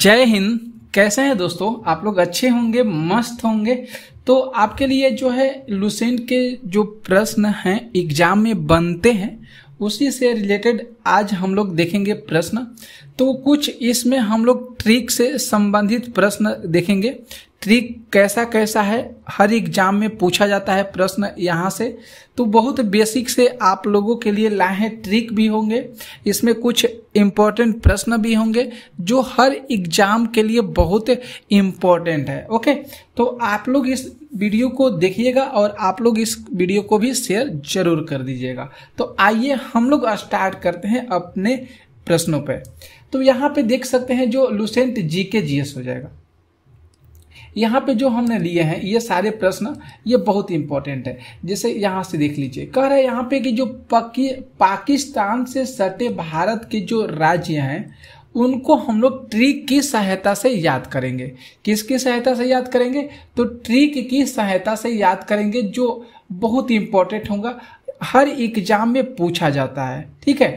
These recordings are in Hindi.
जय हिंद कैसे हैं दोस्तों आप लोग अच्छे होंगे मस्त होंगे तो आपके लिए जो है लुसेंट के जो प्रश्न हैं एग्जाम में बनते हैं उसी से रिलेटेड आज हम लोग देखेंगे प्रश्न तो कुछ इसमें हम लोग ट्रिक से संबंधित प्रश्न देखेंगे ट्रिक कैसा कैसा है हर एग्जाम में पूछा जाता है प्रश्न यहाँ से तो बहुत बेसिक से आप लोगों के लिए लाए हैं ट्रिक भी होंगे इसमें कुछ इम्पोर्टेंट प्रश्न भी होंगे जो हर एग्जाम के लिए बहुत इम्पोर्टेंट है ओके तो आप लोग इस वीडियो को देखिएगा और आप लोग इस वीडियो को भी शेयर जरूर कर दीजिएगा तो आइए हम लोग स्टार्ट करते हैं अपने प्रश्नों पर तो यहाँ पे देख सकते हैं जो लुसेंट जी के जीएस हो जाएगा यहाँ पे जो हमने लिए हैं ये सारे प्रश्न ये बहुत इंपॉर्टेंट है जैसे यहाँ से देख लीजिए कह रहे यहाँ पे कि जो पकी पाकिस्तान से सटे भारत के जो राज्य हैं उनको हम लोग ट्रिक की सहायता से याद करेंगे किसकी सहायता से याद करेंगे तो ट्रिक की सहायता से याद करेंगे जो बहुत इंपॉर्टेंट होगा हर एग्जाम में पूछा जाता है ठीक है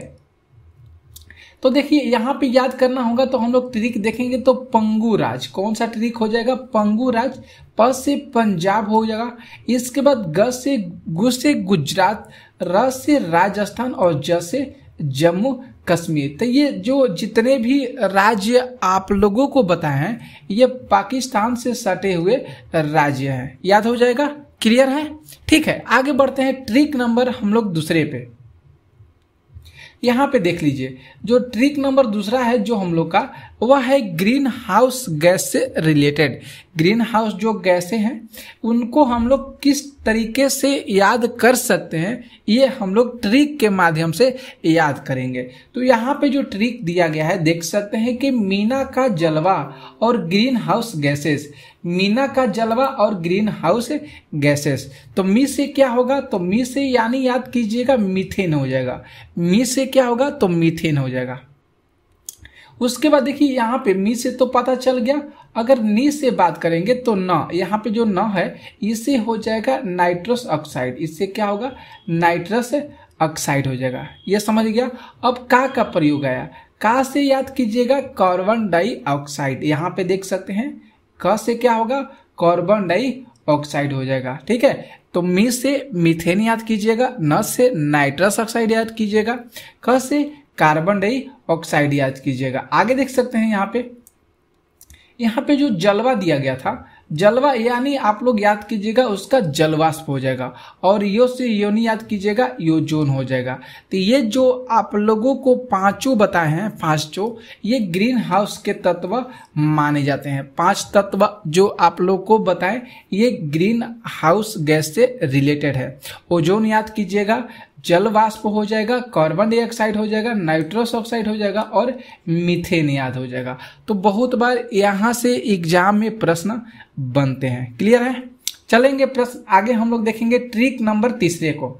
तो देखिए यहाँ पे याद करना होगा तो हम लोग ट्रिक देखेंगे तो पंगुराज कौन सा ट्रिक हो जाएगा पंगुराज प से पंजाब हो जाएगा इसके बाद ग से गु से गुजरात र से राजस्थान और ज से जम्मू कश्मीर तो ये जो जितने भी राज्य आप लोगों को बताए हैं ये पाकिस्तान से सटे हुए राज्य हैं याद हो जाएगा क्लियर है ठीक है आगे बढ़ते हैं ट्रिक नंबर हम लोग दूसरे पे यहाँ पे देख लीजिए जो ट्रिक नंबर दूसरा है जो हम लोग का वह है ग्रीन हाउस गैस से रिलेटेड ग्रीन हाउस जो गैसें हैं उनको हम लोग किस तरीके से याद कर सकते हैं ये हम लोग ट्रिक के माध्यम से याद करेंगे तो यहाँ पे जो ट्रिक दिया गया है देख सकते हैं कि मीना का जलवा और ग्रीन हाउस गैसेस मीना का जलवा और ग्रीन हाउस गैसेस तो मी से क्या होगा तो मी से यानी याद कीजिएगा मिथेन हो जाएगा मी से क्या होगा तो मिथेन हो जाएगा उसके बाद देखिए यहाँ पे मी से तो पता चल गया अगर नी से बात करेंगे तो न यहाँ पे जो न है इसे हो जाएगा नाइट्रस ऑक्साइड इससे क्या होगा नाइट्रस ऑक्साइड हो जाएगा ये समझ गया अब का का प्रयोग आया का से याद कीजिएगा कार्बन डाइऑक्साइड यहाँ पे देख सकते हैं क से क्या होगा कार्बन डाइऑक्साइड हो जाएगा ठीक है तो मी से मिथेन याद कीजिएगा न से नाइट्रस ऑक्साइड याद कीजिएगा क से कार्बन डाइऑक्साइड याद कीजिएगा आगे देख सकते हैं यहाँ पे यहाँ पे जो जलवा दिया गया था जलवा यानी आप लोग याद कीजिएगा उसका जलवाष्प हो जाएगा और यो से योनि याद कीजिएगा योजोन हो जाएगा तो ये जो आप लोगों को पांचों बताए हैं पांचों ये ग्रीन हाउस के तत्व माने जाते हैं पांच तत्व जो आप लोग को बताएं ये ग्रीन हाउस गैस से रिलेटेड है ओजोन याद कीजिएगा जल वाष्प हो जाएगा कार्बन डाइऑक्साइड हो जाएगा नाइट्रोस ऑक्साइड हो जाएगा और मिथेन याद हो जाएगा तो बहुत बार यहाँ से एग्जाम में प्रश्न बनते हैं क्लियर है चलेंगे प्रश्न आगे हम लोग देखेंगे ट्रिक नंबर तीसरे को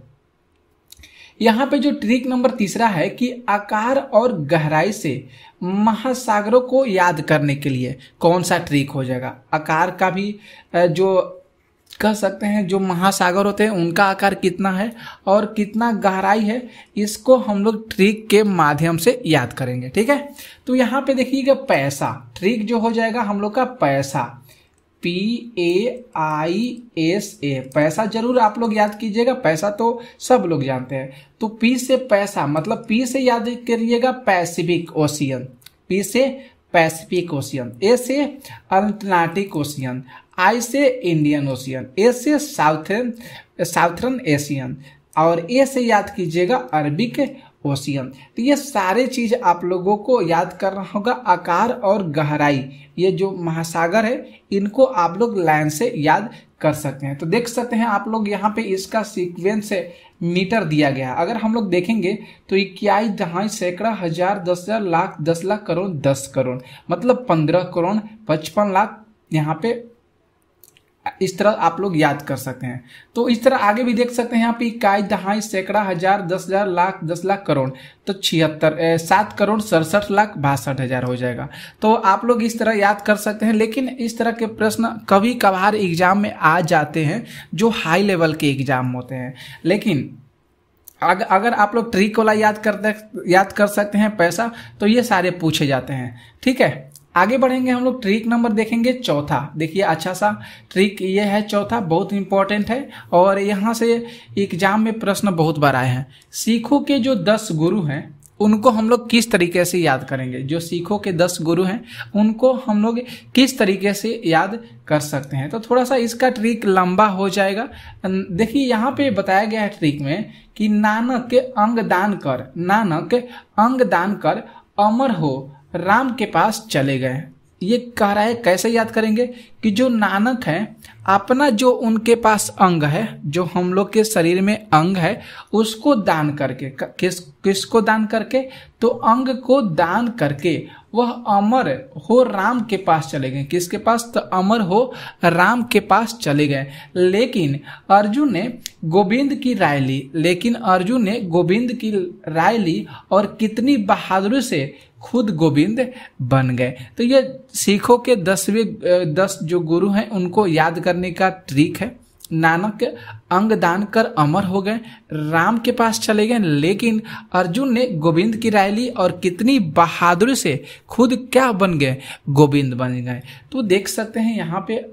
यहाँ पे जो ट्रिक नंबर तीसरा है कि आकार और गहराई से महासागरों को याद करने के लिए कौन सा ट्रिक हो जाएगा आकार का भी जो कह सकते हैं जो महासागर होते हैं उनका आकार कितना है और कितना गहराई है इसको हम लोग ट्रिक के माध्यम से याद करेंगे ठीक है तो यहाँ पे देखिएगा पैसा ट्रिक जो हो जाएगा हम लोग का पैसा P A I S A पैसा जरूर आप लोग याद कीजिएगा पैसा तो सब लोग जानते हैं तो पी से पैसा मतलब पी से याद करिएगा पैसिफिक ओशियन पी से पैसिफिक ओशियन ए से अटलांटिक ओशियन आई से इंडियन ओशियन ए से साउथ साउथर्न एशियन और ए से याद कीजिएगा अरबिक ओशियन तो ये सारे चीज आप लोगों को याद करना होगा आकार और गहराई ये जो महासागर है इनको आप लोग लाइन से याद कर सकते हैं तो देख सकते हैं आप लोग यहाँ पे इसका सीक्वेंस है मीटर दिया गया है अगर हम लोग देखेंगे तो इक्याई दहाई सैकड़ा हजार दस हजार लाख दस लाख करोड़ दस करोड़ मतलब पंद्रह करोड़ पचपन लाख यहाँ पे इस तरह आप लोग याद कर सकते हैं तो इस तरह आगे भी देख सकते हैं यहाँ पे इकाई दहाई सैकड़ा हजार दस हजार लाख दस लाख करोड़ तो छिहत्तर सात करोड़ सड़सठ लाख बासठ हजार हो जाएगा तो आप लोग इस तरह याद कर सकते हैं लेकिन इस तरह के प्रश्न कभी कभार एग्जाम में आ जाते हैं जो हाई लेवल के एग्जाम होते हैं लेकिन अगर अगर आप लोग ट्रिक वाला याद करते याद कर सकते हैं पैसा तो ये सारे पूछे जाते हैं ठीक है आगे बढ़ेंगे हम लोग ट्रिक नंबर देखेंगे चौथा देखिए अच्छा सा ट्रिक ये है चौथा बहुत इंपॉर्टेंट है और यहाँ से एग्जाम में प्रश्न बहुत बार आए हैं सिखों के जो दस गुरु हैं उनको हम लोग किस तरीके से याद करेंगे जो सिखों के दस गुरु हैं उनको हम लोग किस तरीके से याद कर सकते हैं तो थोड़ा सा इसका ट्रिक लंबा हो जाएगा देखिए यहाँ पे बताया गया है ट्रिक में कि नानक के अंग दान कर नानक अंग दान कर अमर हो राम के पास चले गए ये कह रहा है कैसे याद करेंगे कि जो नानक है अपना जो उनके पास अंग है जो हम लोग के शरीर में अंग है उसको दान करके किस किसको दान करके तो अंग को दान करके वह अमर हो राम के पास चले गए किसके पास तो अमर हो राम के पास चले गए लेकिन अर्जुन ने गोविंद की राय ली लेकिन अर्जुन ने गोविंद की राय ली और कितनी बहादुरी से खुद गोविंद बन गए तो यह सिखों के दसवें दस जो गुरु हैं उनको याद करने का ट्रिक है नानक अंग दान कर अमर हो गए राम के पास चले गए लेकिन अर्जुन ने गोविंद की राय ली और कितनी बहादुरी से खुद क्या बन गए गोविंद बन गए तो देख सकते हैं यहाँ पे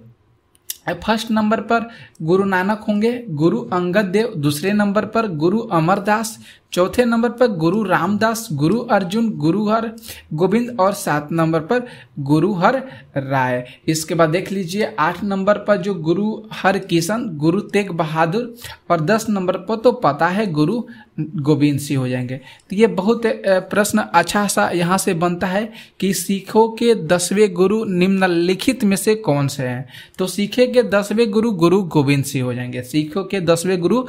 फर्स्ट नंबर पर गुरु नानक होंगे गुरु अंगद देव दूसरे नंबर पर गुरु अमरदास चौथे नंबर पर गुरु रामदास गुरु अर्जुन गुरु हर गोविंद और सात नंबर पर गुरु हर राय इसके बाद देख लीजिए आठ नंबर पर जो गुरु हर किशन गुरु तेग बहादुर और दस नंबर पर तो पता है गुरु गोविंद सिंह हो जाएंगे तो ये बहुत प्रश्न अच्छा सा यहाँ से बनता है कि सिखों के दसवें गुरु निम्नलिखित में से कौन से हैं तो सिखे के दसवें गुरु गुरु गोविंद सिंह हो जाएंगे सिखों के दसवें गुरु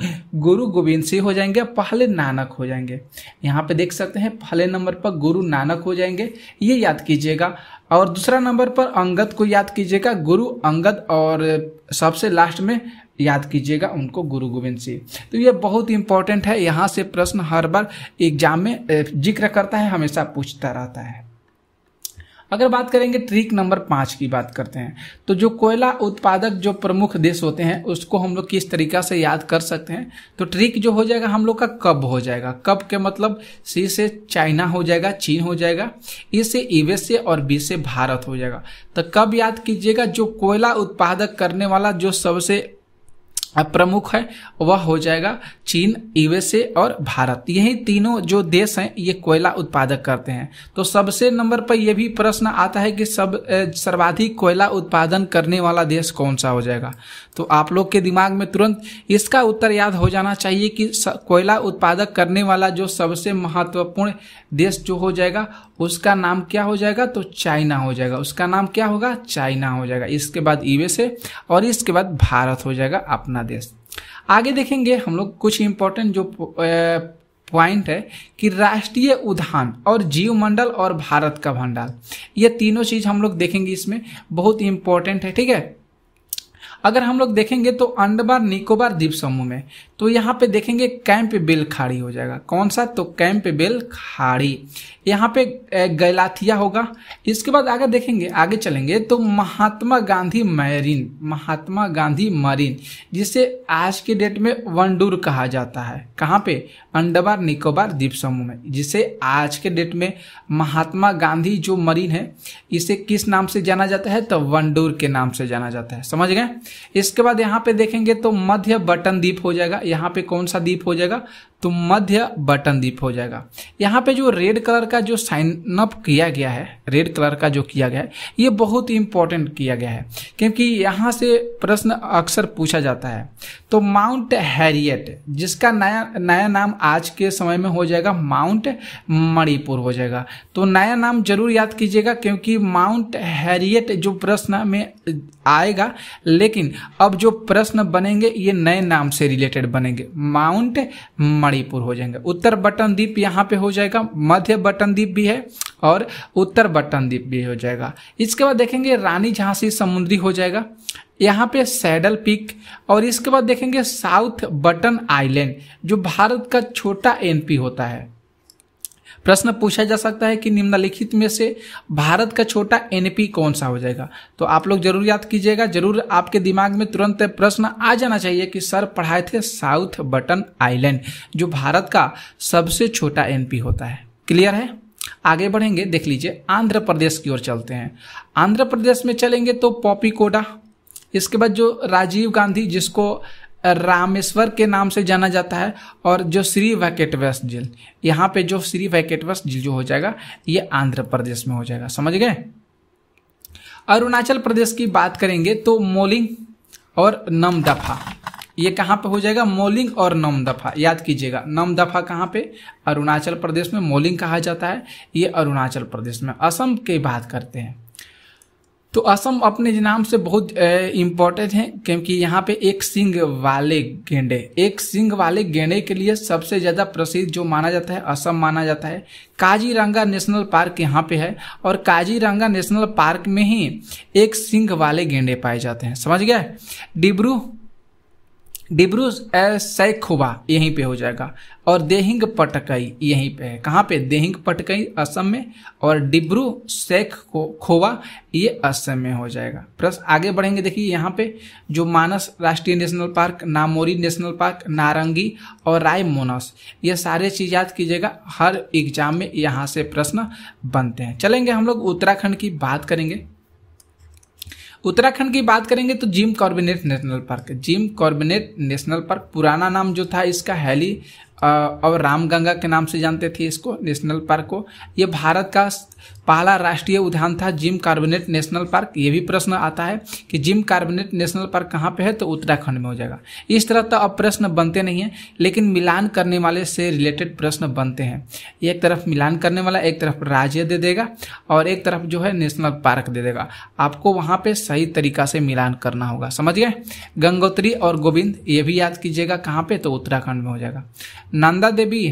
गुरु गोविंद सिंह हो जाएंगे पहले नानक हो जाएंगे यहाँ पे देख सकते हैं पहले नंबर पर गुरु नानक हो जाएंगे ये याद कीजिएगा और दूसरा नंबर पर अंगद को याद कीजिएगा गुरु अंगद और सबसे लास्ट में याद कीजिएगा उनको गुरु गोविंद सिंह तो ये बहुत इंपॉर्टेंट है यहाँ से प्रश्न हर बार एग्जाम में जिक्र करता है हमेशा पूछता रहता है अगर बात करेंगे ट्रिक नंबर पांच की बात करते हैं तो जो कोयला उत्पादक जो प्रमुख देश होते हैं उसको हम लोग किस तरीका से याद कर सकते हैं तो ट्रिक जो हो जाएगा हम लोग का कब हो जाएगा कब के मतलब सी से चाइना हो जाएगा चीन हो जाएगा ए से यूएस से और बी से भारत हो जाएगा तो कब याद कीजिएगा जो कोयला उत्पादक करने वाला जो सबसे प्रमुख है वह हो जाएगा चीन यूएसए और भारत यही तीनों जो देश हैं ये कोयला उत्पादक करते हैं तो सबसे नंबर पर यह भी प्रश्न आता है कि सब सर्वाधिक कोयला उत्पादन करने वाला देश कौन सा हो जाएगा तो आप लोग के दिमाग में तुरंत इसका उत्तर याद हो जाना चाहिए कि कोयला उत्पादक करने वाला जो सबसे महत्वपूर्ण देश जो हो जाएगा उसका नाम क्या हो जाएगा तो चाइना हो जाएगा उसका नाम क्या होगा चाइना हो जाएगा इसके बाद यूएसए और इसके बाद भारत हो जाएगा अपना बांग्लादेश आगे देखेंगे हम लोग कुछ इंपॉर्टेंट जो पॉइंट है कि राष्ट्रीय उद्यान और जीव मंडल और भारत का भंडार ये तीनों चीज हम लोग देखेंगे इसमें बहुत इंपॉर्टेंट है ठीक है अगर हम लोग देखेंगे तो अंडमान निकोबार द्वीप समूह में तो यहाँ पे देखेंगे कैंप बेल खाड़ी हो जाएगा कौन सा तो कैंप बेल खाड़ी यहाँ पे गैलाथिया होगा इसके बाद आगे देखेंगे आगे चलेंगे तो महात्मा गांधी मैरिन महात्मा गांधी मरीन जिसे आज के डेट में वंडूर कहा जाता है कहाँ पे अंडमान निकोबार द्वीप समूह में जिसे आज के डेट में महात्मा गांधी जो मरीन है इसे किस नाम से जाना जाता है तो वंडूर के नाम से जाना जाता है समझ गए इसके बाद यहाँ पे देखेंगे तो मध्य बटन द्वीप हो जाएगा यहाँ पे कौन सा द्वीप हो जाएगा तो मध्य बटन दीप हो जाएगा यहाँ पे जो रेड कलर का जो साइन अप किया गया है रेड कलर का जो किया गया है ये बहुत ही इंपॉर्टेंट किया गया है क्योंकि यहाँ से प्रश्न अक्सर पूछा जाता है तो माउंट हैरियट जिसका नया नया नाम आज के समय में हो जाएगा माउंट मणिपुर हो जाएगा तो नया नाम जरूर याद कीजिएगा क्योंकि माउंट हैरियट जो प्रश्न में आएगा लेकिन अब जो प्रश्न बनेंगे ये नए नाम से रिलेटेड बनेंगे माउंट मणि मणिपुर हो जाएंगे उत्तर बटन द्वीप यहाँ पे हो जाएगा मध्य बटन द्वीप भी है और उत्तर बटन द्वीप भी हो जाएगा इसके बाद देखेंगे रानी झांसी समुद्री हो जाएगा यहाँ पे सैडल पिक और इसके बाद देखेंगे साउथ बटन आइलैंड जो भारत का छोटा एनपी होता है प्रश्न पूछा जा सकता है कि निम्नलिखित में से भारत का छोटा एनपी कौन सा हो जाएगा तो आप लोग जरूर याद कीजिएगा जरूर आपके दिमाग में तुरंत प्रश्न आ जाना चाहिए कि सर पढ़ाए थे साउथ बटन आइलैंड जो भारत का सबसे छोटा एनपी होता है क्लियर है आगे बढ़ेंगे देख लीजिए आंध्र प्रदेश की ओर चलते हैं आंध्र प्रदेश में चलेंगे तो पॉपी कोडा इसके बाद जो राजीव गांधी जिसको रामेश्वर के नाम से जाना जाता है और जो श्री वैकेटवश झील यहाँ पे जो श्री वैकेटवश झील जो हो जाएगा ये आंध्र प्रदेश में हो जाएगा समझ गए अरुणाचल प्रदेश की बात करेंगे तो मोलिंग और नमदफा ये कहाँ पे हो जाएगा मोलिंग और नमदफा याद कीजिएगा नमदफा कहाँ पे अरुणाचल प्रदेश में मोलिंग कहा जाता है ये अरुणाचल प्रदेश में असम की बात करते हैं तो असम अपने नाम से बहुत इम्पोर्टेंट है क्योंकि यहाँ पे एक सिंग वाले गेंडे एक सिंग वाले गेंडे के लिए सबसे ज़्यादा प्रसिद्ध जो माना जाता है असम माना जाता है काजीरंगा नेशनल पार्क यहाँ पे है और काजीरंगा नेशनल पार्क में ही एक सिंग वाले गेंडे पाए जाते हैं समझ गया डिब्रू डिब्रू सैखोवा यहीं पे हो जाएगा और देहिंग पटकई यहीं पे है कहाँ पे देहिंग पटकई असम में और डिब्रू सैख को खोवा ये असम में हो जाएगा प्लस आगे बढ़ेंगे देखिए यहाँ पे जो मानस राष्ट्रीय नेशनल पार्क नामोरी नेशनल पार्क नारंगी और राय मोनस ये सारे चीज याद कीजिएगा हर एग्जाम में यहाँ से प्रश्न बनते हैं चलेंगे हम लोग उत्तराखंड की बात करेंगे उत्तराखंड की बात करेंगे तो Jim Corbett national park Jim Corbett national park पुराना नाम जो था इसका हैली और रामगंगा के नाम से जानते थे इसको नेशनल पार्क को ये भारत का पहला राष्ट्रीय उद्यान था जिम कार्बोनेट नेशनल पार्क ये भी प्रश्न आता है कि जिम कार्बोनेट नेशनल पार्क कहाँ पे है तो उत्तराखंड में हो जाएगा इस तरह तो अब प्रश्न बनते नहीं हैं लेकिन मिलान करने वाले से रिलेटेड प्रश्न बनते हैं एक तरफ मिलान करने वाला एक तरफ राज्य दे देगा और एक तरफ जो है नेशनल पार्क दे देगा आपको वहाँ पर सही तरीका से मिलान करना होगा समझ गए गंगोत्री और गोविंद ये भी याद कीजिएगा कहाँ पर तो उत्तराखंड में हो जाएगा नंदा देवी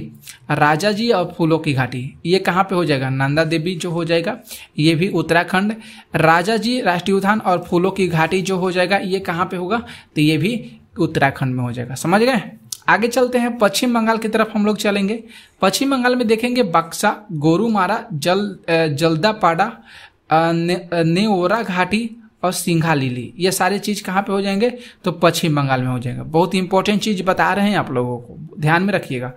राजा जी और फूलों की घाटी ये कहाँ पे हो जाएगा नंदा देवी जो हो जाएगा ये भी उत्तराखंड राजा जी राष्ट्रीय उद्यान और फूलों की घाटी जो हो जाएगा ये कहाँ पे होगा तो ये भी उत्तराखंड में हो जाएगा समझ गए आगे चलते हैं पश्चिम बंगाल की तरफ हम लोग चलेंगे पश्चिम बंगाल में देखेंगे बक्सा गोरुमारा जल जलदापाडा ने, नेओरा घाटी और सिंघा लिली ये सारे चीज़ कहाँ पे हो जाएंगे तो पश्चिम बंगाल में हो जाएंगे बहुत इंपॉर्टेंट चीज़ बता रहे हैं आप लोगों को ध्यान में रखिएगा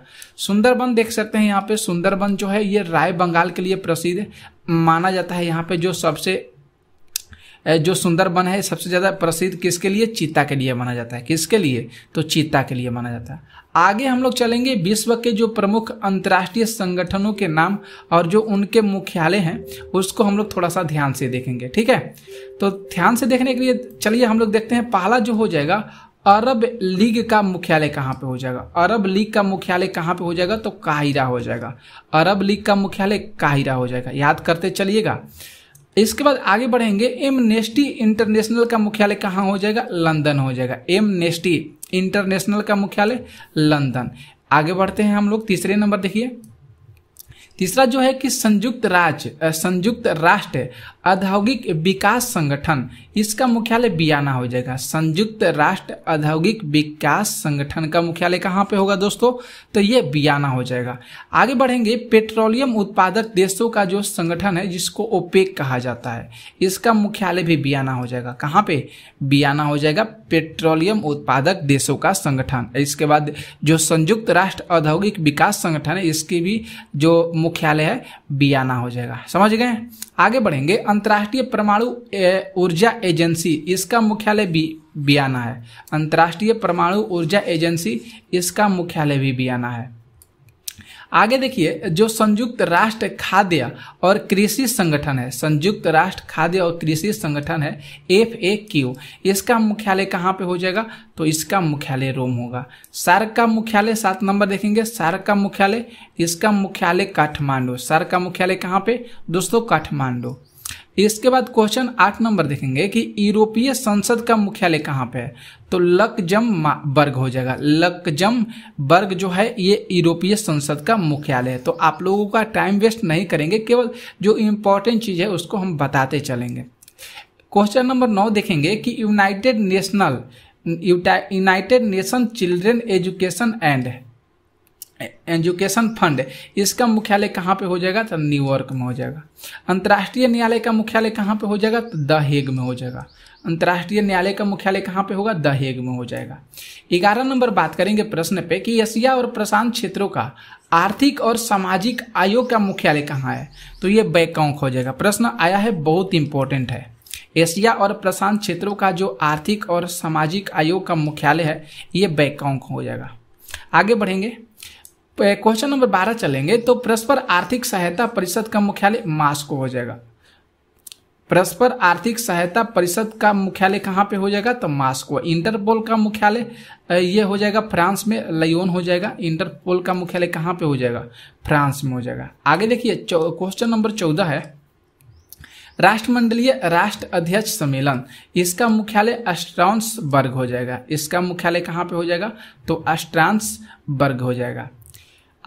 सुंदरबन देख सकते हैं यहाँ पे सुंदरबन जो है ये राय बंगाल के लिए प्रसिद्ध माना जाता है यहाँ पे जो सबसे जो सुंदरबन है सबसे ज़्यादा प्रसिद्ध किसके लिए चीता के लिए माना जाता है किसके लिए तो चीता के लिए माना जाता है आगे हम लोग चलेंगे विश्व के जो प्रमुख अंतर्राष्ट्रीय संगठनों के नाम और जो उनके मुख्यालय हैं उसको हम लोग थोड़ा सा ध्यान से देखेंगे ठीक है तो ध्यान से देखने के लिए चलिए हम लोग देखते हैं पहला जो हो जाएगा अरब लीग का मुख्यालय कहाँ पे हो जाएगा अरब लीग का मुख्यालय कहाँ पे हो जाएगा तो काहिरा हो जाएगा अरब लीग का मुख्यालय काहिरा हो जाएगा याद करते चलिएगा इसके बाद आगे बढ़ेंगे एम नेस्टी इंटरनेशनल का मुख्यालय कहाँ हो जाएगा लंदन हो जाएगा एम नेस्टी इंटरनेशनल का मुख्यालय लंदन आगे बढ़ते हैं हम लोग तीसरे नंबर देखिए तीसरा जो है कि संयुक्त राज्य संयुक्त राष्ट्र औद्योगिक विकास संगठन इसका मुख्यालय बियाना हो जाएगा संयुक्त राष्ट्र औद्योगिक विकास संगठन का मुख्यालय कहाँ पे होगा दोस्तों तो ये बियाना हो जाएगा आगे बढ़ेंगे पेट्रोलियम उत्पादक देशों का जो संगठन है जिसको ओपेक कहा जाता है इसका मुख्यालय भी बियाना हो जाएगा कहाँ पे बियाना हो जाएगा पेट्रोलियम उत्पादक देशों का संगठन इसके बाद जो संयुक्त राष्ट्र औद्योगिक विकास संगठन है इसकी भी जो मुख्यालय है बियाना हो जाएगा समझ गए आगे बढ़ेंगे अंतर्राष्ट्रीय परमाणु ऊर्जा एजेंसी इसका मुख्यालय भी बियाना है अंतर्राष्ट्रीय परमाणु ऊर्जा एजेंसी इसका मुख्यालय भी बियाना है आगे देखिए जो संयुक्त राष्ट्र खाद्य और कृषि संगठन है संयुक्त राष्ट्र खाद्य और कृषि संगठन है एफ ए क्यू इसका मुख्यालय कहाँ पे हो जाएगा तो इसका मुख्यालय रोम होगा सार्क का मुख्यालय सात नंबर देखेंगे सार्क का मुख्यालय इसका मुख्यालय काठमांडू सार्क का मुख्यालय कहाँ पे दोस्तों काठमांडू इसके बाद क्वेश्चन आठ नंबर देखेंगे कि यूरोपीय संसद का मुख्यालय कहाँ पे है तो लकजम वर्ग हो जाएगा लकजम वर्ग जो है ये यूरोपीय संसद का मुख्यालय है तो आप लोगों का टाइम वेस्ट नहीं करेंगे केवल जो इम्पोर्टेंट चीज़ है उसको हम बताते चलेंगे क्वेश्चन नंबर नौ देखेंगे कि United National United Nation Children Education and Education Fund इसका मुख्यालय कहाँ पे हो जाएगा तो न्यूयॉर्क में हो जाएगा अंतर्राष्ट्रीय न्यायालय का मुख्यालय कहाँ पे हो जाएगा तो द हेग में हो जाएगा अंतर्राष्ट्रीय न्यायालय का मुख्यालय कहाँ पे होगा द हेग में हो जाएगा ग्यारह नंबर बात करेंगे प्रश्न पे कि एशिया और प्रशांत क्षेत्रों का आर्थिक और सामाजिक आयोग का मुख्यालय कहाँ है तो ये बैकॉन्क हो जाएगा प्रश्न आया है बहुत इंपॉर्टेंट है एशिया और प्रशांत क्षेत्रों का जो आर्थिक और सामाजिक आयोग का मुख्यालय है ये बैकॉन्क हो जाएगा आगे बढ़ेंगे क्वेश्चन नंबर बारह चलेंगे तो परस्पर आर्थिक सहायता परिषद का मुख्यालय मास्को हो जाएगा परस्पर आर्थिक सहायता परिषद का मुख्यालय कहाँ पे हो जाएगा तो मास्को इंटरपोल का मुख्यालय ये हो जाएगा फ्रांस में लयोन हो जाएगा इंटरपोल का मुख्यालय कहाँ पे हो जाएगा फ्रांस में हो जाएगा आगे देखिए क्वेश्चन नंबर चौदह है राष्ट्रमंडलीय राष्ट्र अध्यक्ष सम्मेलन इसका मुख्यालय अस्ट्रांस हो जाएगा इसका मुख्यालय कहाँ पे हो जाएगा तो अस्ट्रांस हो जाएगा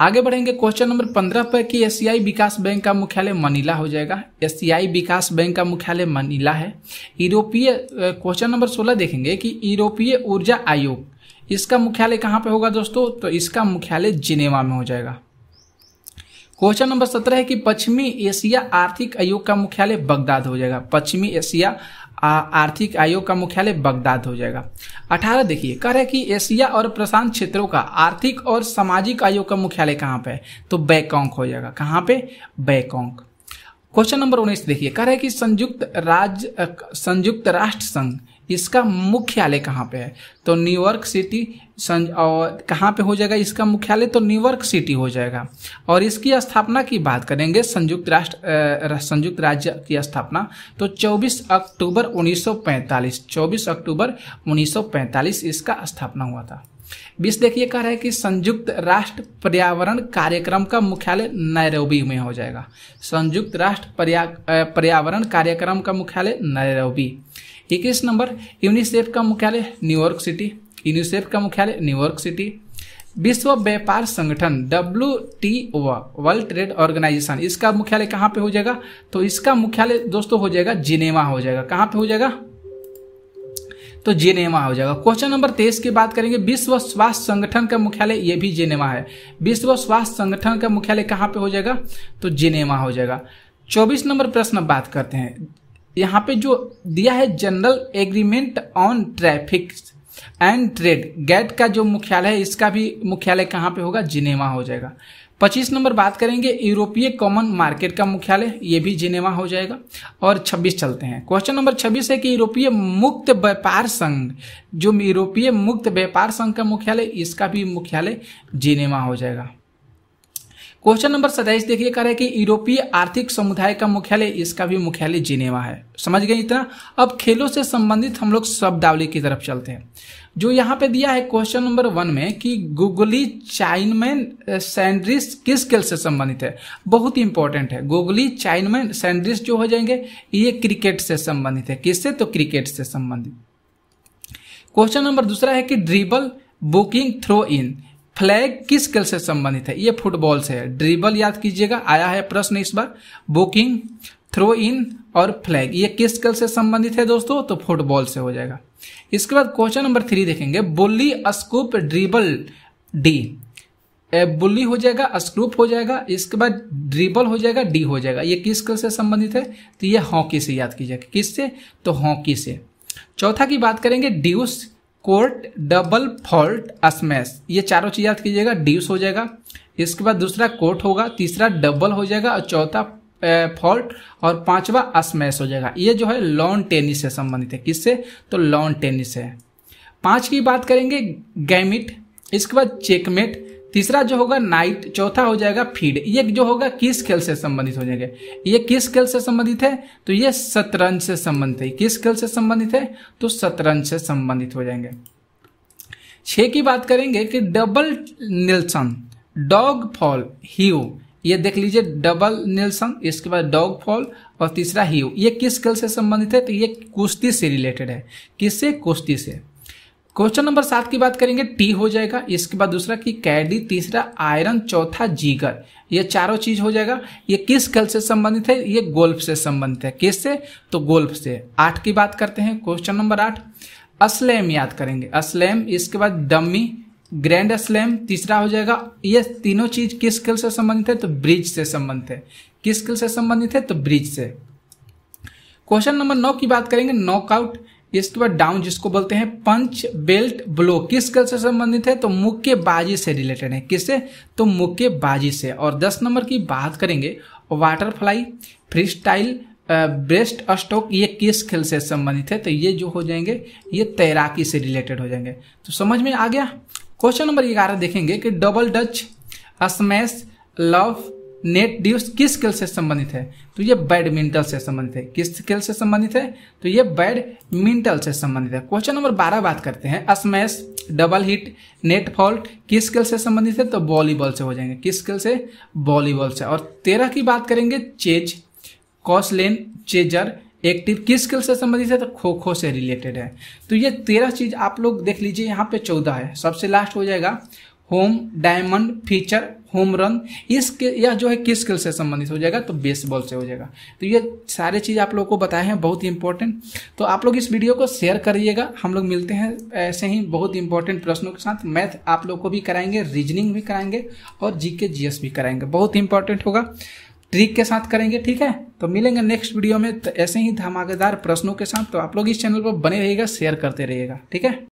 आगे बढ़ेंगे क्वेश्चन नंबर पंद्रह पर कि एशियाई e विकास बैंक का मुख्यालय मनीला हो जाएगा एशियाई e विकास बैंक का मुख्यालय मनीला है यूरोपीय क्वेश्चन नंबर सोलह देखेंगे कि यूरोपीय ऊर्जा आयोग इसका मुख्यालय कहाँ पे होगा दोस्तों तो इसका मुख्यालय जिनेवा में हो जाएगा क्वेश्चन नंबर सत्रह है कि पश्चिमी एशिया आर्थिक आयोग का मुख्यालय बगदाद हो जाएगा पश्चिमी एशिया आर्थिक आयोग का मुख्यालय बगदाद हो जाएगा अठारह देखिए कह रहे कि एशिया और प्रशांत क्षेत्रों का आर्थिक और सामाजिक आयोग का मुख्यालय कहाँ पे है तो बैकॉन्क हो जाएगा कहाँ पे बैकॉन्क क्वेश्चन नंबर उन्नीस देखिए कह रहे कि संयुक्त राज्य संयुक्त राष्ट्र संघ इसका मुख्यालय कहाँ पे है तो न्यूयॉर्क सिटी और कहाँ पे हो जाएगा इसका मुख्यालय तो न्यूयॉर्क सिटी हो जाएगा और इसकी स्थापना की बात करेंगे संयुक्त राष्ट्र संयुक्त राज्य की स्थापना तो 24 अक्टूबर 1945 24 अक्टूबर 1945 इसका स्थापना हुआ था बीस देखिए कह रहा है कि संयुक्त राष्ट्र पर्यावरण कार्यक्रम का मुख्यालय नैरोबी में हो जाएगा संयुक्त राष्ट्र पर्या पर्यावरण कार्यक्रम का मुख्यालय नैरोबी इक्कीस नंबर यूनिसेफ का मुख्यालय न्यूयॉर्क सिटी यूनिसेफ का मुख्यालय न्यूयॉर्क सिटी विश्व व्यापार संगठन W T World Trade Organization इसका मुख्यालय कहाँ पे हो जाएगा तो इसका मुख्यालय दोस्तों हो जाएगा जिनेवा हो जाएगा कहाँ पे हो जाएगा तो जेनेवा हो जाएगा क्वेश्चन नंबर तेईस की बात करेंगे विश्व स्वास्थ्य संगठन का मुख्यालय ये भी जेनेवा है विश्व स्वास्थ्य संगठन का मुख्यालय कहाँ पे हो जाएगा तो जेनेवा हो जाएगा चौबीस नंबर प्रश्न बात करते हैं यहाँ पे जो दिया है General Agreement on Traffic and Trade GATT का जो मुख्यालय है इसका भी मुख्यालय कहाँ पे होगा जिनेवा हो जाएगा पच्चीस नंबर बात करेंगे यूरोपीय कॉमन मार्केट का मुख्यालय ये भी जिनेवा हो जाएगा और छब्बीस चलते हैं क्वेश्चन नंबर छब्बीस है कि यूरोपीय मुक्त व्यापार संघ जो यूरोपीय मुक्त व्यापार संघ का मुख्यालय इसका भी मुख्यालय जिनेवा हो जाएगा क्वेश्चन नंबर सताइस देखिए कह रहे कि यूरोपीय आर्थिक समुदाय का मुख्यालय इसका भी मुख्यालय जिनेवा है समझ गए इतना अब खेलों से संबंधित हम लोग शब्दावली की तरफ चलते हैं जो यहाँ पे दिया है क्वेश्चन नंबर वन में कि गूगली चाइनमैन सैंड्रिस किस खेल से संबंधित है बहुत ही इंपॉर्टेंट है गुगली चाइनमैन सैंड्रिस जो हो जाएंगे ये क्रिकेट से संबंधित है किससे तो क्रिकेट से संबंधित क्वेश्चन नंबर दूसरा है कि dribble booking throw in flag किस खेल से संबंधित है ये फुटबॉल से है ड्रिबल याद कीजिएगा आया है प्रश्न इस बार बुकिंग थ्रो इन और फ्लैग ये किस खेल से संबंधित है दोस्तों तो फुटबॉल से हो जाएगा इसके बाद क्वेश्चन नंबर थ्री देखेंगे bully scoop dribble D bully हो जाएगा स्क्रूप हो जाएगा इसके बाद ड्रिबल हो जाएगा डी हो जाएगा ये किस खेल से संबंधित है तो ये हॉकी से याद कीजिएगा किससे तो हॉकी से चौथा की बात करेंगे deuce court double fault smash ये चारों चीज याद कीजिएगा ड्यूस हो जाएगा इसके बाद दूसरा कोर्ट होगा तीसरा डबल हो जाएगा और चौथा फॉल्ट और पांचवा स्मैश हो जाएगा ये जो है लॉन टेनिस से संबंधित है किससे तो लॉन टेनिस है पांच की बात करेंगे गैमिट इसके बाद चेकमेट तीसरा जो होगा नाइट चौथा हो जाएगा फीड ये जो होगा किस खेल से संबंधित हो जाएगा ये किस खेल से संबंधित है तो ये शतरंज से संबंधित है किस खेल से संबंधित है तो शतरंज से संबंधित हो जाएंगे छह की बात करेंगे कि डबल निल्सन डॉग फॉल ही ये देख लीजिए डबल निल्सन इसके बाद डॉग फॉल और तीसरा ही ये किस खेल से संबंधित है तो ये कुश्ती से रिलेटेड है किससे कुश्ती से क्वेश्चन नंबर सात की बात करेंगे टी हो जाएगा इसके बाद दूसरा कि कैडी तीसरा आयरन चौथा जीगर ये चारों चीज हो जाएगा ये किस कल से संबंधित है ये गोल्फ से संबंधित है किस से तो गोल्फ से आठ की बात करते हैं क्वेश्चन नंबर आठ असलैम याद करेंगे असलैम इसके बाद डम्मी ग्रैंड स्लैम तीसरा हो जाएगा ये तीनों चीज किस स्किल से संबंधित है तो ब्रिज से संबंधित है किस स्किल से संबंधित है तो ब्रिज से क्वेश्चन नंबर नौ की बात करेंगे नॉकआउट इसके बाद डाउन जिसको बोलते हैं पंच बेल्ट ब्लो किस खेल से संबंधित है तो मुक्केबाजी से रिलेटेड है किससे तो मुक्केबाजी से और दस नंबर की बात करेंगे butterfly freestyle breaststroke ये किस खेल से संबंधित है तो ये जो हो जाएंगे ये तैराकी से रिलेटेड हो जाएंगे तो समझ में आ गया क्वेश्चन नंबर ग्यारह देखेंगे कि double touch smash love net deuce किस स्किल से संबंधित है तो ये बैडमिंटन से संबंधित है किस खेल से संबंधित है तो ये बैडमिंटन से संबंधित है क्वेश्चन नंबर बारह बात करते हैं smash double hit net fault किस स्किल से संबंधित है तो वॉलीबॉल से हो जाएंगे किस स्किल से वॉलीबॉल से और तेरह की बात करेंगे चेज कॉसलेन चेजर एक्टिव किस स्किल से संबंधित है तो खो खो से रिलेटेड है तो ये तेरह चीज आप लोग देख लीजिए यहाँ पे चौदह है सबसे लास्ट हो जाएगा home diamond pitcher home run इस यह जो है किस स्किल से संबंधित हो जाएगा तो बेसबॉल से हो जाएगा तो ये सारे चीज़ आप लोगों को बताए हैं बहुत ही इंपॉर्टेंट तो आप लोग इस वीडियो को शेयर करिएगा हम लोग मिलते हैं ऐसे ही बहुत इंपॉर्टेंट प्रश्नों के साथ मैथ आप लोग को भी कराएंगे रीजनिंग भी कराएंगे और जी के जी भी कराएंगे बहुत इंपॉर्टेंट होगा ट्रिक के साथ करेंगे ठीक है तो मिलेंगे नेक्स्ट वीडियो में तो ऐसे ही धमाकेदार प्रश्नों के साथ तो आप लोग इस चैनल पर बने रहिएगा शेयर करते रहिएगा ठीक है